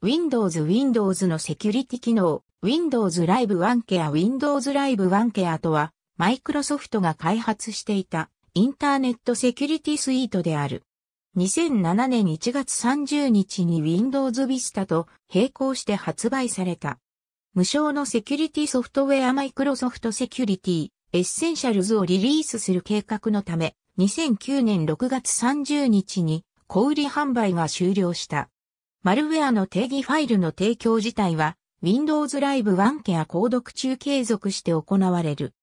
Windows Windows のセキュリティ機能、Windows Live One Care Windows Live One Care とは、マイクロソフトが開発していたインターネットセキュリティスイートである。2007年1月30日に Windows Vista と並行して発売された。無償のセキュリティソフトウェアマイクロソフトセキュリティエッセンシャルズをリリースする計画のため、2009年6月30日に小売販売が終了した。マルウェアの定義ファイルの提供自体は、Windows Live 1ケア購読中継続して行われる。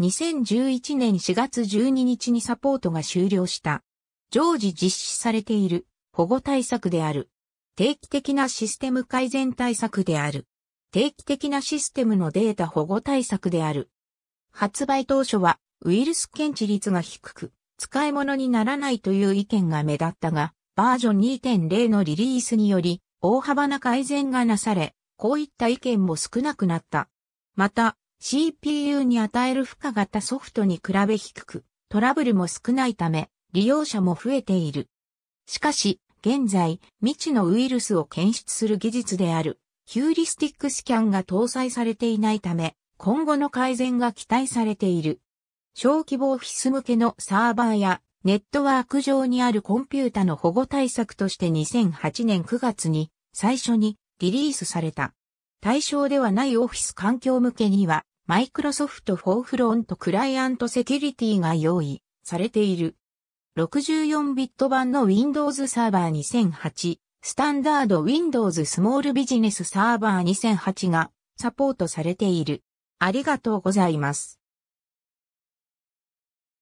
2011年4月12日にサポートが終了した。常時実施されている保護対策である。定期的なシステム改善対策である。定期的なシステムのデータ保護対策である。発売当初はウイルス検知率が低く、使い物にならないという意見が目立ったが、バージョン2.0のリリースにより大幅な改善がなされ、こういった意見も少なくなった。また、CPU に与える負荷型ソフトに比べ低く、トラブルも少ないため、利用者も増えている。しかし、現在、未知のウイルスを検出する技術である、ヒューリスティックスキャンが搭載されていないため、今後の改善が期待されている。小規模オフィス向けのサーバーやネットワーク上にあるコンピュータの保護対策として2008年9月に最初にリリースされた。対象ではないオフィス環境向けには、マイクロソフトフォーフロントクライアントセキュリティが用意されている。64ビット版の Windows サーバー2008、スタンダード Windows スモールビジネスサーバー2008がサポートされている。ありがとうございます。